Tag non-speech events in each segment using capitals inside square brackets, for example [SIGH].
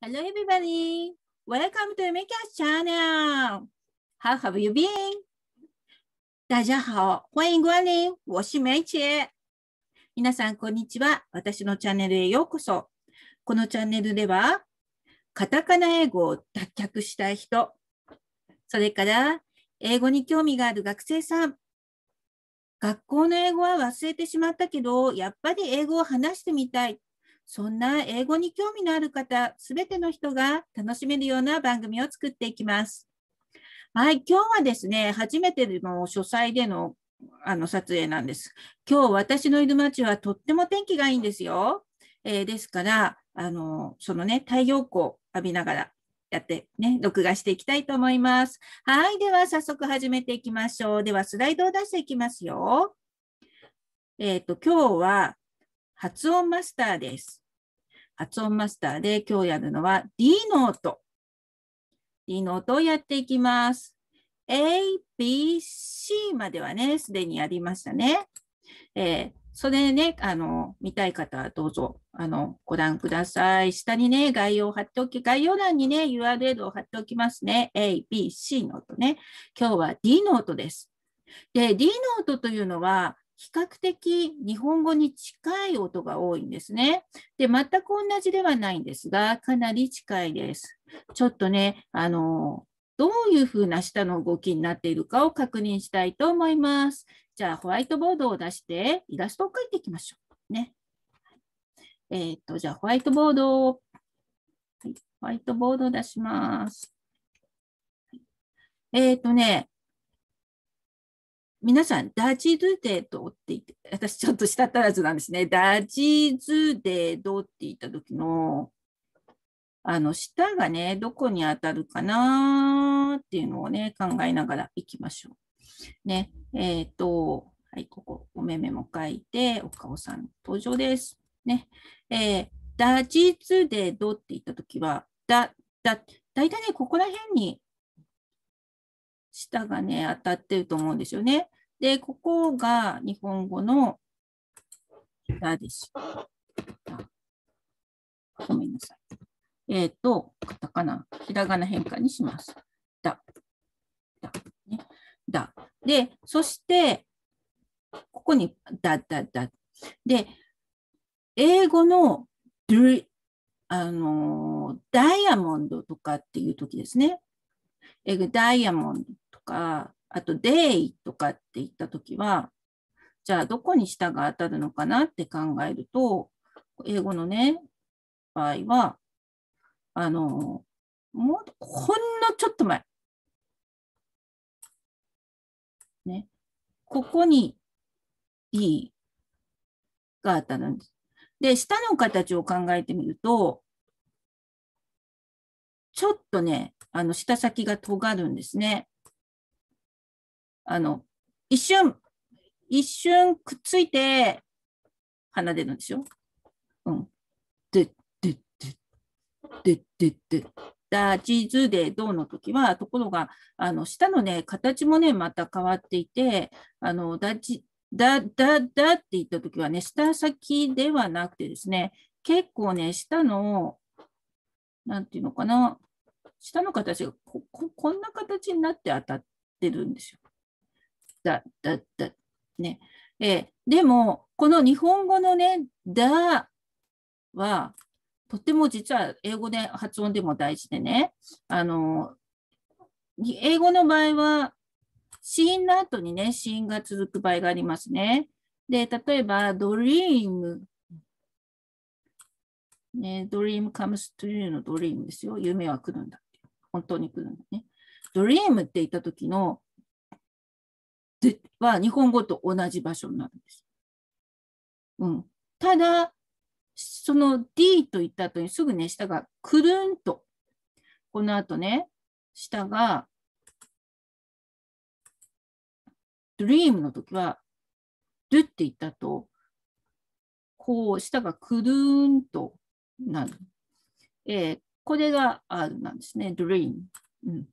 Hello, everybody. Welcome to Mika's channel. How have you been? 大家好，欢迎光临，我是梅姐。皆さん、こんにちは。私のチャンネルへようこそ。このチャンネルでは、カタカナ英語を脱却したい人、それから英語に興味がある学生さん、学校の英語は忘れてしまったけど、やっぱり英語を話してみたいそんな英語に興味のある方、すべての人が楽しめるような番組を作っていきます。はい、今日はですね、初めての書斎でのあの撮影なんです。今日私のいる町はとっても天気がいいんですよ。えー、ですから、あのそのね、太陽光浴びながらやってね、録画していきたいと思います。はい、では早速始めていきましょう。ではスライドを出していきますよ。えっ、ー、と、今日は発音マスターです。発音マスターで今日やるのは D の音。D の音をやっていきます。A, B, C まではね、すでにやりましたね。えー、それね、あの、見たい方はどうぞ、あの、ご覧ください。下にね、概要を貼っておき、概要欄にね、URL を貼っておきますね。A, B, C の音ね。今日は D の音です。で、D の音というのは、比較的日本語に近い音が多いんですね。で、全く同じではないんですが、かなり近いです。ちょっとね、あの、どういうふうな舌の動きになっているかを確認したいと思います。じゃあ、ホワイトボードを出して、イラストを描いていきましょう。ね。えー、っと、じゃあ、ホワイトボードを、はい、ホワイトボードを出します。えー、っとね、皆さん、ダジズデドって言って、私ちょっと舌足らずなんですね。ダジズデドって言った時の、あの、舌がね、どこに当たるかなっていうのをね、考えながらいきましょう。ね、えっ、ー、と、はい、ここ、お目目も書いて、お顔さん登場です。ね、えー、ダジズデドって言った時は、だ、だ、だいたいね、ここら辺に下がね、当たってると思うんですよね。で、ここが日本語の舌です。ごめんなさい。えっ、ー、と、カタカナ、ひらがな変換にします。だ。だ。ね、だ。で、そして、ここに、だ、だ、だ。で、英語の、あの、ダイヤモンドとかっていう時ですね。ダイヤモンド。か、あと、デイとかって言ったときは、じゃあ、どこに下が当たるのかなって考えると、英語のね、場合は、あの、もう、ほんのちょっと前。ね。ここに D が当たるんです。で、下の形を考えてみると、ちょっとね、あの、下先が尖るんですね。あの、一瞬、一瞬くっついて、鼻出るんですよ。うん。で、で、で、で、で、で、だ、ーズで、どうの時は、ところが、あの、下のね、形もね、また変わっていて、あの、だ、チ、だ、だ、だって言った時はね、下先ではなくてですね、結構ね、下の、なんていうのかな、下の形がこ、こんな形になって当たってるんですよ。だ、だ、だ、ね。えでも、この日本語のね、だは、とても実は英語で発音でも大事でね、あの、英語の場合は、死因の後にね、死因が続く場合がありますね。で、例えば、ドリーム。ね、ドリーム comes to you のドリームですよ。夢は来るんだ。本当に来るんだね。ドリームって言った時のは日本語と同じ場所になるんです。うん、ただ、その D と言った後にすぐね、下がくるんと、この後ね、下が dream の時は、るって言ったと、こう、下がくるんとなる。えー、これが R なんですね。dream、うん、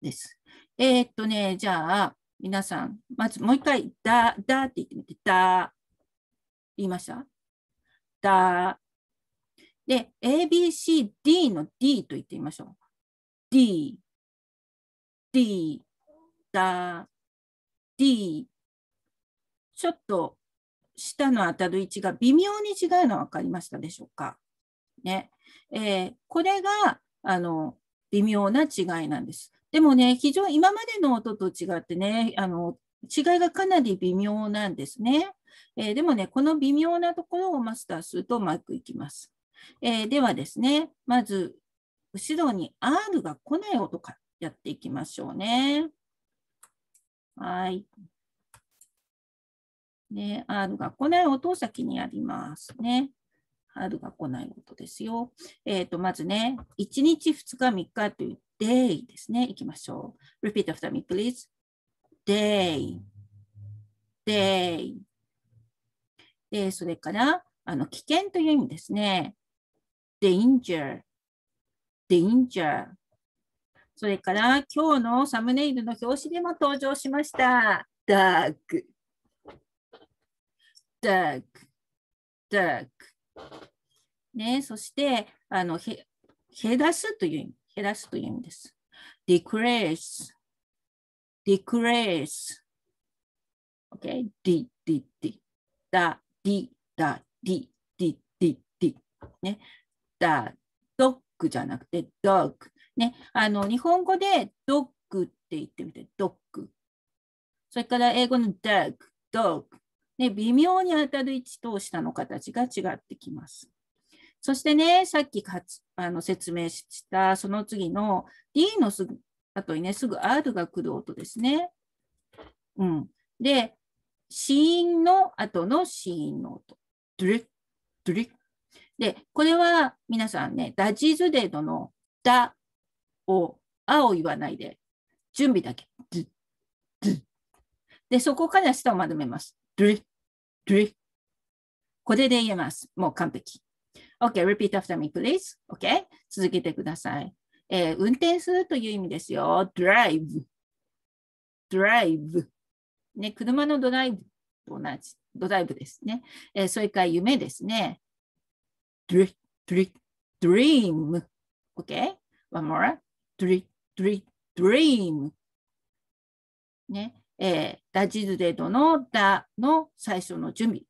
です。えー、っとね、じゃあ、皆さん、まずもう一回、だ、だって言ってみて、だ、言いましただ。で、A, B, C, D の D と言ってみましょう。D、D、だ、D。ちょっと下の当たる位置が微妙に違うのは分かりましたでしょうか。ね。えー、これが、あの、微妙な違いなんです。でもね、非常に今までの音と違ってね、あの違いがかなり微妙なんですね。えー、でもね、この微妙なところをマスターするとうまくいきます。えー、ではですね、まず後ろに R が来ない音からやっていきましょうね。はい。ね、R が来ない音を先にやりますね。あるが来ないことですよ。えっ、ー、と、まずね、1日、2日、3日という day ですね。いきましょう。repeat after me, please. day, day. で、それから、あの、危険という意味ですね。danger, danger. それから、今日のサムネイルの表紙でも登場しました。ダーク、ダーク、ダーク。ね、そして、あの、へ、減らすという意味、減らすという意味です。decrease, decrease, okay, d, d, d, だ、d, だ、d, d, d, d, ね、だ、ドッグじゃなくて、dog, ね、あの、日本語で dog って言ってみて、dog。それから英語の dog, dog ね、微妙に当たる位置と下の形が違ってきます。そしてね、さっきかつあの説明したその次の D のすぐ後にね、すぐ R が来る音ですね。うん。で、死因の後の死因の音。ドリッ、ドリッ。で、これは皆さんね、ダジズデードのダを、あを言わないで、準備だけ。で、そこから下を丸めます。ドリッ、three. これで言えます。もう完璧。OK, repeat after me, please. OK? 続けてください。えー、運転するという意味ですよ。drive, drive. ね、車のドライブと同じ。ドライブですね。えー、それから夢ですね。dream, dream. OK? One more. dream, dream, dream. ね。えー、ダジズデドのダの最初の準備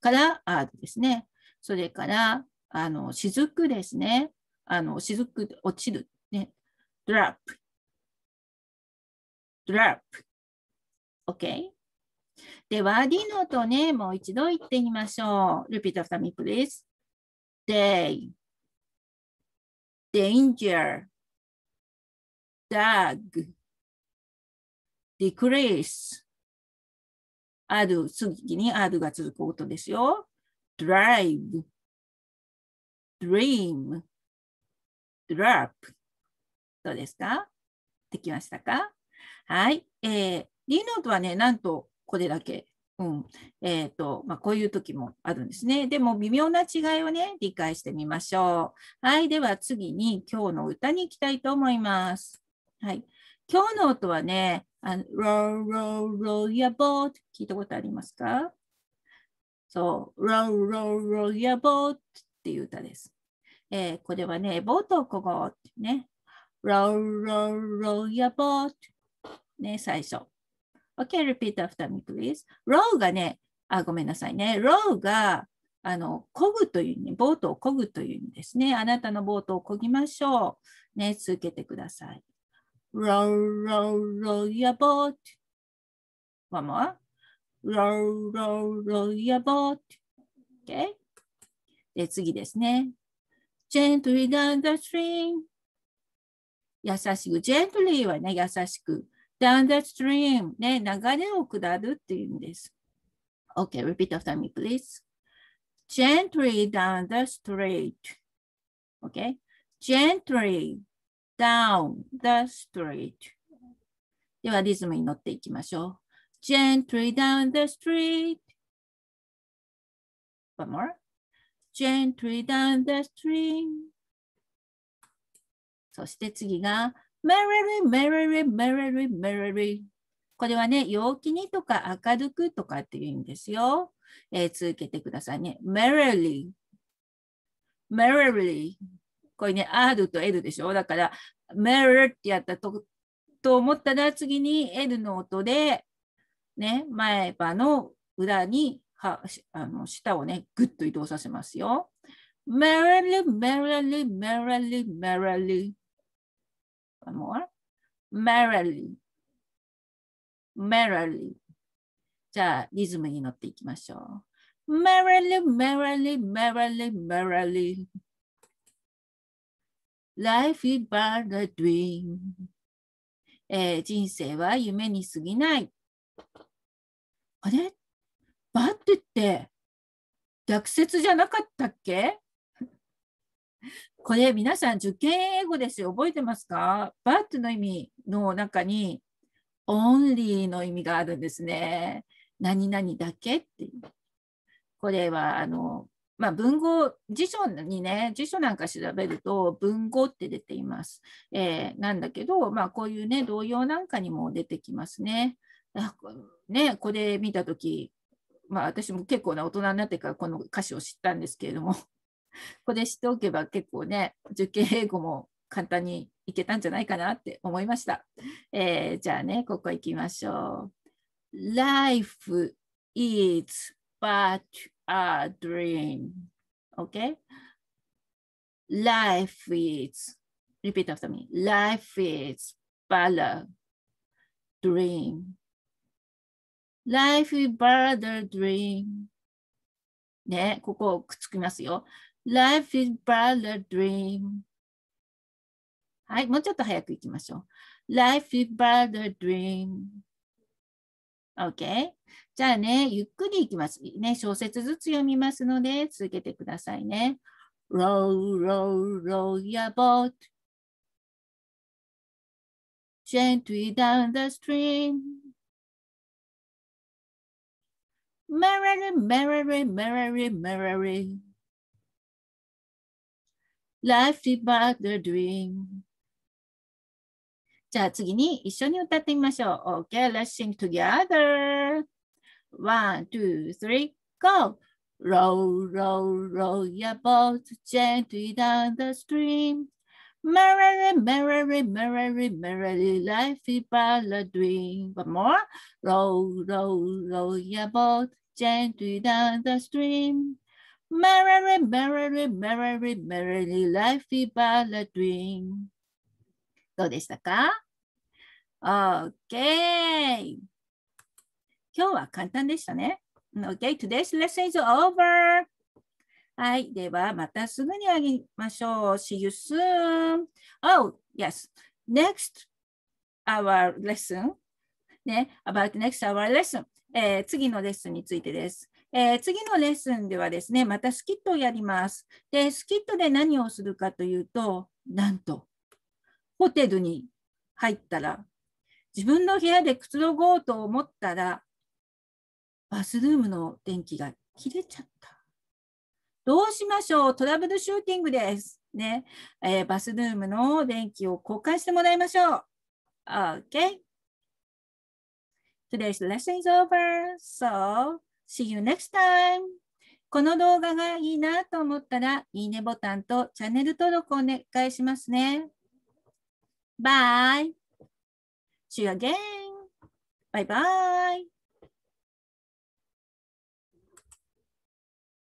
からアーですね。それから、あの、雫ですね。あの、雫、落ちる。ね。ドラップ。ドラップ。OK? で、ワーディーノとね、もう一度言ってみましょう。Repeat after me, please. Day. Danger. Dog. decrease. ある、次にあるが続く音ですよ。drive, dream, drop. どうですかできましたかはい。えー、D ノートはね、なんとこれだけ。うん。えっ、ー、と、まあ、こういう時もあるんですね。でも、微妙な違いをね、理解してみましょう。はい。では、次に今日の歌に行きたいと思います。はい。今日の音はね、あの row, row, row your boat 聞いたことありますかそう、row, row, row your boat っていう歌です。えー、これはね、ボートをこごうってね、row, row, row your boat ね、最初。OK, repeat after me, please. row がね、あ、ごめんなさいね、row があの、漕ぐという意味、ボートをこぐという意味ですね。あなたのボートをこぎましょう。ね、続けてください。row, row, row your boat. One more. Row, row, row your boat. Okay. で、次ですね。gently down the stream. 優しく。gently はね、優しく。down the stream ね、流れを下るっていうんです。Okay, repeat after me, please. Gently down the street. Okay, gently down the street ではリズムに乗っていきましょう gently down the street one more gently down the street そして次が merrily merrily merrily merrily これはね、陽気にとか明るくとかっていう意味ですよ。えー、続けてくださいね。merrily merrily これね、R とルでしょだから、メルってやったとと思ったら次にエルの音で、ね、前歯の裏にはあの舌をね、グッと移動させますよ。メルル、メルル、メルル、メルル。o n ルル。メルル。じゃあ、リズムに乗っていきましょう。メルル、メルル、メルル、メルル。Life is but a dream、えー、人生は夢に過ぎない。あれバッテって逆説じゃなかったっけ [LAUGHS] これ皆さん受験英語ですよ。覚えてますかバットの意味の中にオンリーの意味があるんですね。何々だけっていう。これはあのまあ、文語、辞書にね、辞書なんか調べると、文語って出ています。えー、なんだけど、まあ、こういうね、童謡なんかにも出てきますね。ね、これ見た時、まあ、私も結構な大人になってからこの歌詞を知ったんですけれども、[LAUGHS] これ知っておけば結構ね、受験英語も簡単にいけたんじゃないかなって思いました。えー、じゃあね、ここ行きましょう。Life is but a dream. Okay? Life is, repeat after me, life is but dream. Life is but a dream. ね、ここをくっつきますよ。Life is but a dream. はい、もうちょっと早くいきましょう。Life is but a dream. OK? じゃあね、ゆっくりいきます。ね、小説ずつ読みますので、続けてくださいね。Row, row, row your boat gently down the stream. Merrily, merrily, merrily, merrily. Life is but a dream. しゃあ次に一緒に歌ってみましょう okay let let's sing together. One, two, three, go. Row, row, row your boat gently down the stream. Merrily, merrily, merrily, merrily, life is but a dream. One more. Row, row, row your boat gently down the stream. Merrily, merrily, merrily, merrily, life is but a dream. どうでしたか ?OK! 今日は簡単でしたね。OK, today's lesson is over! はい、ではまたすぐにあげましょう。See you soon! Oh, yes! Next our lesson ね、about next our lesson、えー、次のレッスンについてです。えー、次のレッスンではですね、またスキットをやります。で、スキットで何をするかというと、なんと、ホテルに入ったら、自分の部屋でくつろごうと思ったら、バスルームの電気が切れちゃった。どうしましょうトラブルシューティングです。ね、えー、バスルームの電気を交換してもらいましょう。Okay. Today's lesson is over. So, see you next time. この動画がいいなと思ったら、いいねボタンとチャンネル登録をお願いしますね。Bye. See you again. Bye bye.